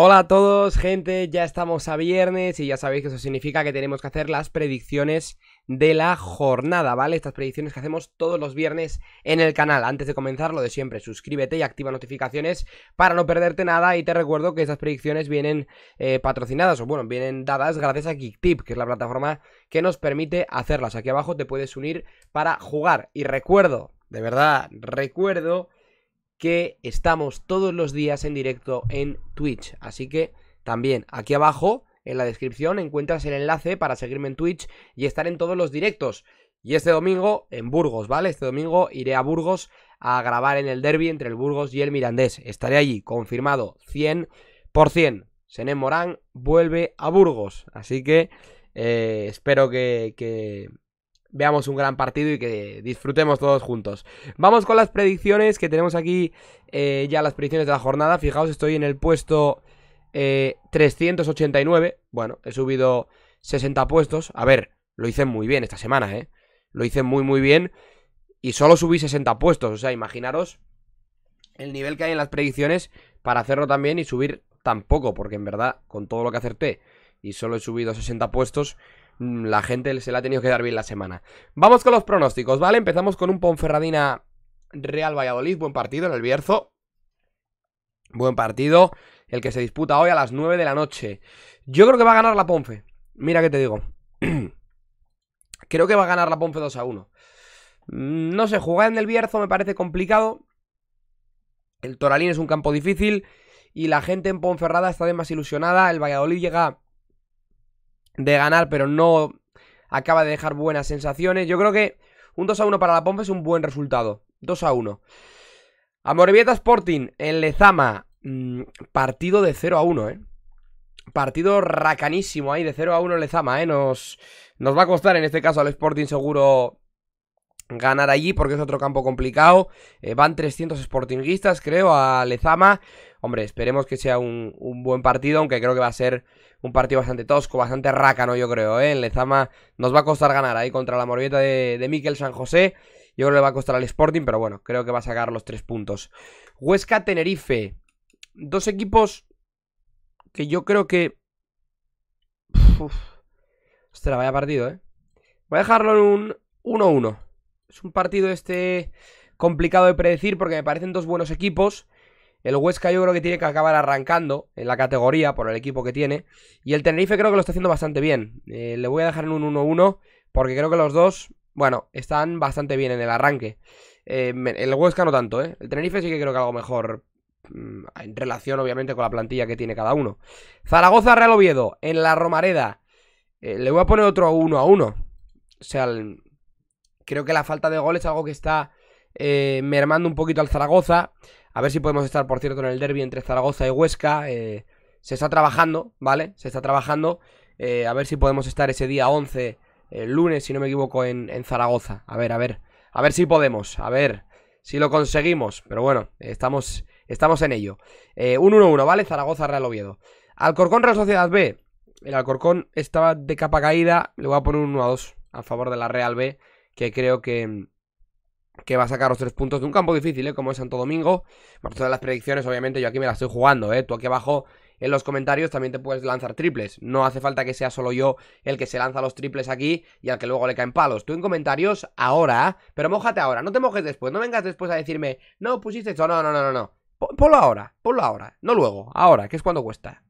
Hola a todos, gente, ya estamos a viernes y ya sabéis que eso significa que tenemos que hacer las predicciones de la jornada, ¿vale? Estas predicciones que hacemos todos los viernes en el canal. Antes de comenzar, lo de siempre, suscríbete y activa notificaciones para no perderte nada. Y te recuerdo que esas predicciones vienen eh, patrocinadas, o bueno, vienen dadas gracias a KickTip, que es la plataforma que nos permite hacerlas. Aquí abajo te puedes unir para jugar. Y recuerdo, de verdad, recuerdo que estamos todos los días en directo en Twitch. Así que también aquí abajo en la descripción encuentras el enlace para seguirme en Twitch y estar en todos los directos. Y este domingo en Burgos, ¿vale? Este domingo iré a Burgos a grabar en el derby entre el Burgos y el Mirandés. Estaré allí, confirmado, 100%. Sené Morán vuelve a Burgos. Así que eh, espero que, veamos un gran partido y que disfrutemos todos juntos. Vamos con las predicciones que tenemos aquí eh, ya las predicciones de la jornada. Fijaos, estoy en el puesto 389. Eh, bueno, he subido 60 puestos. A ver, lo hice muy bien esta semana, ¿eh? Lo hice muy, muy bien. Y solo subí 60 puestos. O sea, imaginaros el nivel que hay en las predicciones para hacerlo también y subir tampoco Porque en verdad, con todo lo que acerté y solo he subido 60 puestos, Mm, la gente se la ha tenido que dar bien la semana. Vamos con los pronósticos, ¿vale? Empezamos con un Ponferradina Real Valladolid, buen partido en el Bierzo. Buen partido, el que se disputa hoy a las 9 de la noche. Yo creo que va a ganar la Ponfe. Mira que te digo. creo que va a ganar la Ponfe 2 a 1. Mm, no sé, jugar en el Bierzo me parece complicado. El Toralín es un campo difícil y la gente en Ponferrada está de más ilusionada. El Valladolid llega de ganar, pero no acaba de dejar buenas sensaciones. Yo creo que un 2 a 1 para la Pompe es un buen resultado. 2 a 1. Amorebieta Sporting en Lezama. Mm, partido de 0 a 1, ¿eh? Partido racanísimo ahí, de 0 a 1 en Lezama, ¿eh? Nos, nos va a costar en este caso al Sporting seguro ganar allí porque es otro campo complicado. Eh, van 300 sportinguistas, creo, a Lezama. Hombre, esperemos que sea un, buen partido, aunque creo que va a ser un partido bastante tosco, bastante rácano, yo creo. ¿eh? En Lezama nos va a costar ganar ahí contra la morbieta de, de Miquel San José. Yo creo le va a costar al Sporting, pero bueno, creo que va a sacar los tres puntos. Huesca-Tenerife. Dos equipos que yo creo que... Uf. vaya partido, ¿eh? Voy a dejarlo en un 1-1. Es un partido este complicado de predecir porque me parecen dos buenos equipos. El Huesca yo creo que tiene que acabar arrancando en la categoría por el equipo que tiene. Y el Tenerife creo que lo está haciendo bastante bien. Eh, le voy a dejar en un 1-1 porque creo que los dos, bueno, están bastante bien en el arranque. Eh, el Huesca no tanto, ¿eh? El Tenerife sí que creo que algo mejor mm, en relación obviamente con la plantilla que tiene cada uno. Zaragoza Real Oviedo en la Romareda. Eh, le voy a poner otro 1 a 1. O sea, creo que la falta de gol es algo que está mermando un poquito al Zaragoza. A ver si podemos estar, por cierto, en el derby entre Zaragoza y Huesca. Eh, se está trabajando, ¿vale? Se está trabajando. Eh, a ver si podemos estar ese día 11, el eh, lunes, si no me equivoco, en, Zaragoza. A ver, a ver. A ver si podemos. A ver si lo conseguimos. Pero bueno, estamos, estamos en ello. Eh, 1-1, ¿vale? Zaragoza, Real Oviedo. Alcorcón, Real Sociedad B. El Alcorcón estaba de capa caída. Le voy a poner un 1-2 a favor de la Real B. Que creo que que va a sacar los tres puntos de un campo difícil, ¿eh? como es Santo Domingo. Por todas las predicciones, obviamente, yo aquí me las estoy jugando, ¿eh? Tú aquí abajo en los comentarios también te puedes lanzar triples. No hace falta que sea solo yo el que se lanza los triples aquí y al que luego le caen palos. Tú en comentarios ahora, pero mojate ahora, no te mojes después, no vengas después a decirme, no pusiste esto, no, no, no, no, no. Ponlo ahora, ponlo ahora, no luego, ahora, que es cuando cuesta.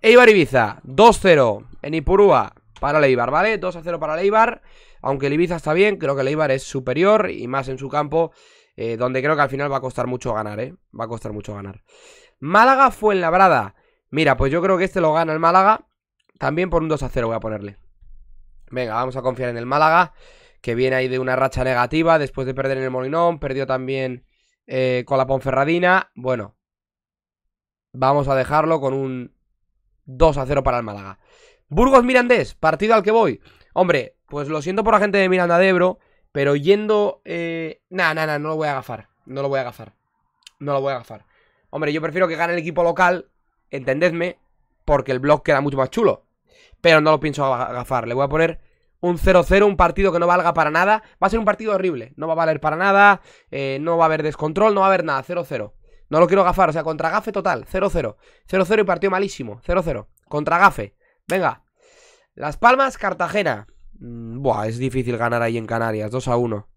Eibar Ibiza, 2-0 en Ipurúa, para Leibar, ¿vale? 2 a 0 para Leibar, aunque el Ibiza está bien, creo que Leibar es superior y más en su campo, eh, donde creo que al final va a costar mucho ganar, ¿eh? Va a costar mucho ganar. Málaga fue en Labrada. Mira, pues yo creo que este lo gana el Málaga, también por un 2 a 0 voy a ponerle. Venga, vamos a confiar en el Málaga, que viene ahí de una racha negativa después de perder en el Molinón, perdió también eh, con la Ponferradina, bueno... Vamos a dejarlo con un 2 a 0 para el Málaga. Burgos Mirandés, partido al que voy. Hombre, pues lo siento por la gente de Miranda de Ebro, pero yendo... Eh... Nah, nah, nah, no lo voy a agafar. No lo voy a agafar. No lo voy a agafar. Hombre, yo prefiero que gane el equipo local, entendedme, porque el blog queda mucho más chulo. Pero no lo pienso agafar. Le voy a poner un 0-0, un partido que no valga para nada. Va a ser un partido horrible. No va a valer para nada. Eh, no va a haber descontrol, no va a haber nada. 0-0. No lo quiero agafar. O sea, contra gafe total. 0-0. 0-0 y partido malísimo. 0-0. Contra gafe. Venga. Las Palmas, Cartagena. Mm, buah, es difícil ganar ahí en Canarias. 2 a 1.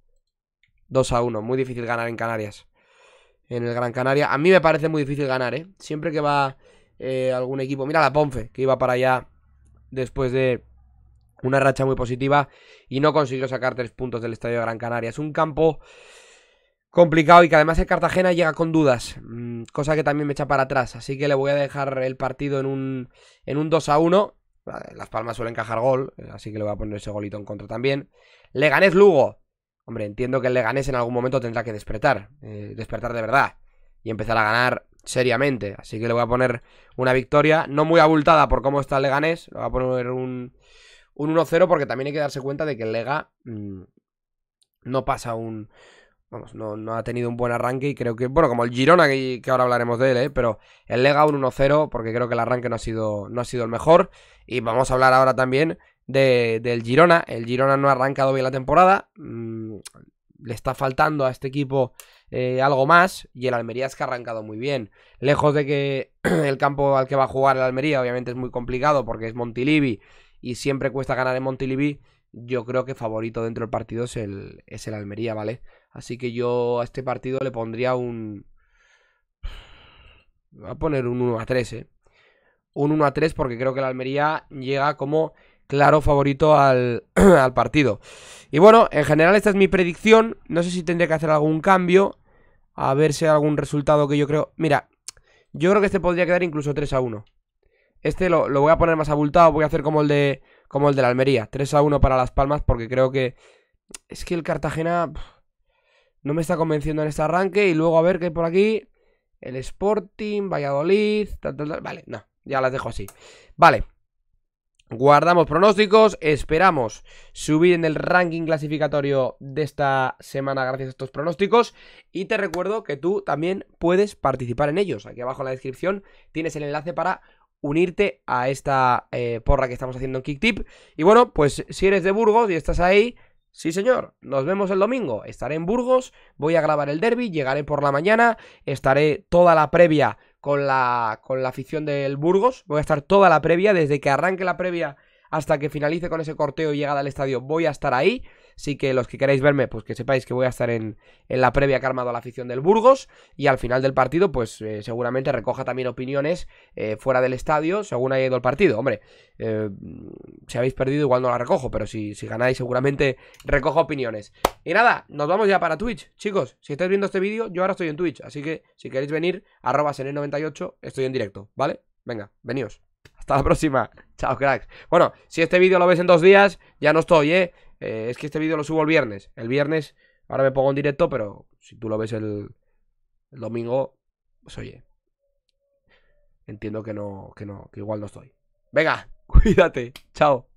2 a 1. Muy difícil ganar en Canarias. En el Gran Canaria. A mí me parece muy difícil ganar, ¿eh? Siempre que va eh, algún equipo. Mira la Ponfe, que iba para allá después de una racha muy positiva y no consiguió sacar tres puntos del Estadio de Gran Canaria. Es un campo complicado y que además el Cartagena llega con dudas, mm, cosa que también me echa para atrás. Así que le voy a dejar el partido en un, en un 2 a 1 las Palmas suelen encajar gol, eh, así que le voy a poner ese golito en contra también. Leganés Lugo. Hombre, entiendo que el Leganés en algún momento tendrá que despertar. Eh, despertar de verdad. Y empezar a ganar seriamente. Así que le voy a poner una victoria. No muy abultada por cómo está el Leganés. Le voy a poner un, un 1-0 porque también hay que darse cuenta de que el Lega mm, no pasa un, Vamos, no, no, ha tenido un buen arranque y creo que, bueno, como el Girona, que, ahora hablaremos de él, ¿eh? pero el Lega un 1-0, porque creo que el arranque no ha, sido, no ha sido el mejor. Y vamos a hablar ahora también de, del Girona. El Girona no ha arrancado bien la temporada. Mm, le está faltando a este equipo eh, algo más. Y el Almería es que ha arrancado muy bien. Lejos de que el campo al que va a jugar el Almería, obviamente es muy complicado porque es Montilivi y siempre cuesta ganar en Montilivi. Yo creo que favorito dentro del partido es el, es el Almería, ¿vale? Así que yo a este partido le pondría un... Voy a poner un 1 a 3, ¿eh? Un 1 a 3 porque creo que la Almería llega como claro favorito al, al partido. Y bueno, en general esta es mi predicción. No sé si tendría que hacer algún cambio. A ver si hay algún resultado que yo creo... Mira, yo creo que este podría quedar incluso 3 a 1. Este lo, lo, voy a poner más abultado, voy a hacer como el de como el de la Almería. 3 a 1 para Las Palmas porque creo que... Es que el Cartagena... No me está convenciendo en este arranque. Y luego a ver qué hay por aquí. El Sporting, Valladolid. Vale, no, ya las dejo así. Vale. Guardamos pronósticos, esperamos subir en el ranking clasificatorio de esta semana gracias a estos pronósticos y te recuerdo que tú también puedes participar en ellos. Aquí abajo en la descripción tienes el enlace para unirte a esta eh, porra que estamos haciendo en KickTip. Y bueno, pues si eres de Burgos y estás ahí, Sí, señor, nos vemos el domingo. Estaré en Burgos, voy a grabar el derby, llegaré por la mañana, estaré toda la previa con la, con la afición del Burgos, voy a estar toda la previa, desde que arranque la previa hasta que finalice con ese corteo y llegada al estadio voy a estar ahí. Así que los que queráis verme, pues que sepáis que voy a estar en, la previa que ha armado la afición del Burgos. Y al final del partido, pues eh, seguramente recoja también opiniones eh, fuera del estadio, según haya ido el partido. Hombre, eh, si habéis perdido, igual no la recojo, pero si, si ganáis, seguramente recojo opiniones. Y nada, nos vamos ya para Twitch. Chicos, si estáis viendo este vídeo, yo ahora estoy en Twitch. Así que si queréis venir, arroba 98 estoy en directo, ¿vale? Venga, veníos la próxima. Chao, cracks. Bueno, si este vídeo lo ves en dos días, ya no estoy, ¿eh? ¿eh? es que este vídeo lo subo el viernes. El viernes, ahora me pongo en directo, pero si tú lo ves el, domingo, pues oye. Entiendo que no, que no, que igual no estoy. Venga, cuídate. Chao.